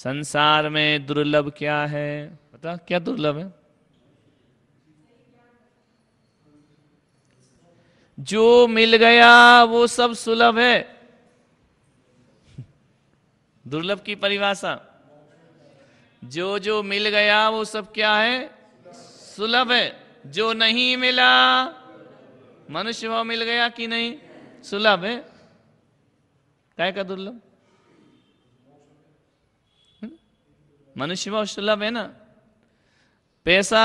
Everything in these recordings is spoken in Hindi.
संसार में दुर्लभ क्या है पता क्या दुर्लभ है जो मिल गया वो सब सुलभ है दुर्लभ की परिभाषा जो जो मिल गया वो सब क्या है सुलभ है जो नहीं मिला मनुष्य भाव मिल गया कि नहीं सुलभ है क्या का दुर्लभ मनुष्य भाव सुलभ है ना पैसा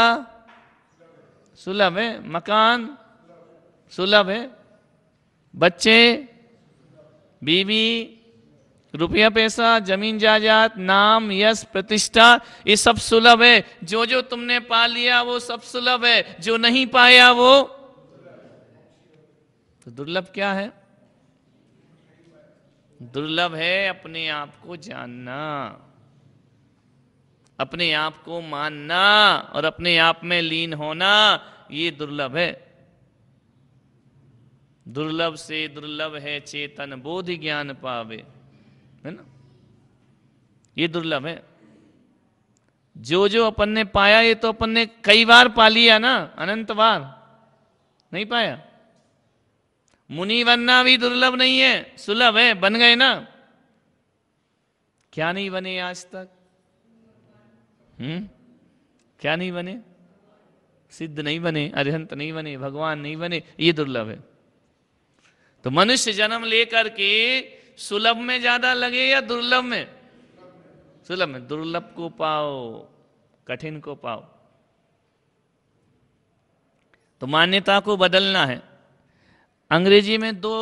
सुलभ है मकान सुलभ है बच्चे बीवी रुपया पैसा जमीन जायदाद नाम यश प्रतिष्ठा ये सब सुलभ है जो जो तुमने पा लिया वो सब सुलभ है जो नहीं पाया वो तो दुर्लभ क्या है दुर्लभ है अपने आप को जानना अपने आप को मानना और अपने आप में लीन होना ये दुर्लभ है दुर्लभ से दुर्लभ है चेतन बोध ज्ञान पावे है ना ये दुर्लभ है जो जो अपन ने पाया ये तो अपन ने कई बार पा लिया ना अनंत बार नहीं पाया मुनि बनना भी दुर्लभ नहीं है सुलभ है बन गए ना क्या नहीं बने आज तक हम्म क्या नहीं बने सिद्ध नहीं बने अरिहंत नहीं बने भगवान नहीं बने ये दुर्लभ है तो मनुष्य जन्म लेकर के सुलभ में ज्यादा लगे या दुर्लभ में सुलभ में दुर्लभ को पाओ कठिन को पाओ तो मान्यता को बदलना है अंग्रेजी में दो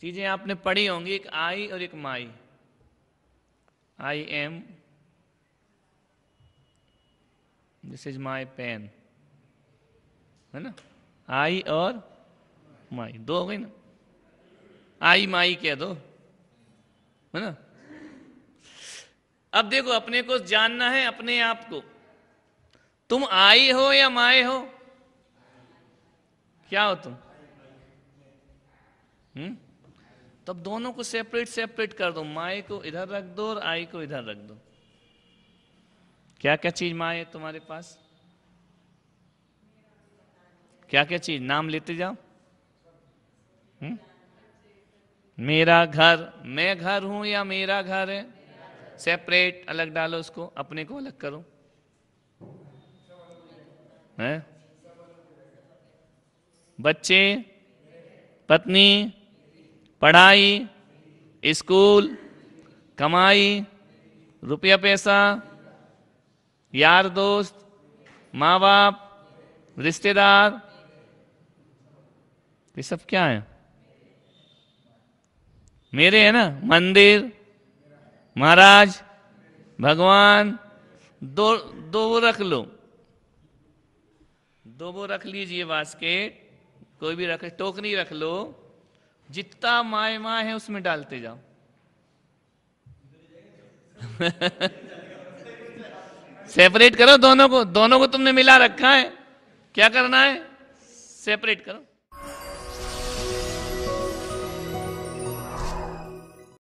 चीजें आपने पढ़ी होंगी एक आई और एक my I am this is my pen है ना आई और माई दो हो गई ना आई माई कह दो है ना अब देखो अपने को जानना है अपने आप को तुम आई हो या माए हो क्या हो तुम हम्म तब तो दोनों को सेपरेट सेपरेट कर दो माए को इधर रख दो और आई को इधर रख दो क्या क्या चीज माँ है तुम्हारे पास क्या क्या चीज नाम लेते जाओ हुँ? हम्म? मेरा घर मैं घर हूं या मेरा घर है सेपरेट अलग डालो उसको अपने को अलग करो है बच्चे पत्नी पढ़ाई स्कूल कमाई रुपया पैसा यार दोस्त माँ बाप रिश्तेदार ये सब क्या है मेरे है ना मंदिर महाराज भगवान दो दो वो रख लो दो वो रख लीजिए बास्केट कोई भी रख टोकरी रख लो जितना माए माए है उसमें डालते जाओ सेपरेट करो दोनों को दोनों को तुमने मिला रखा है क्या करना है सेपरेट करो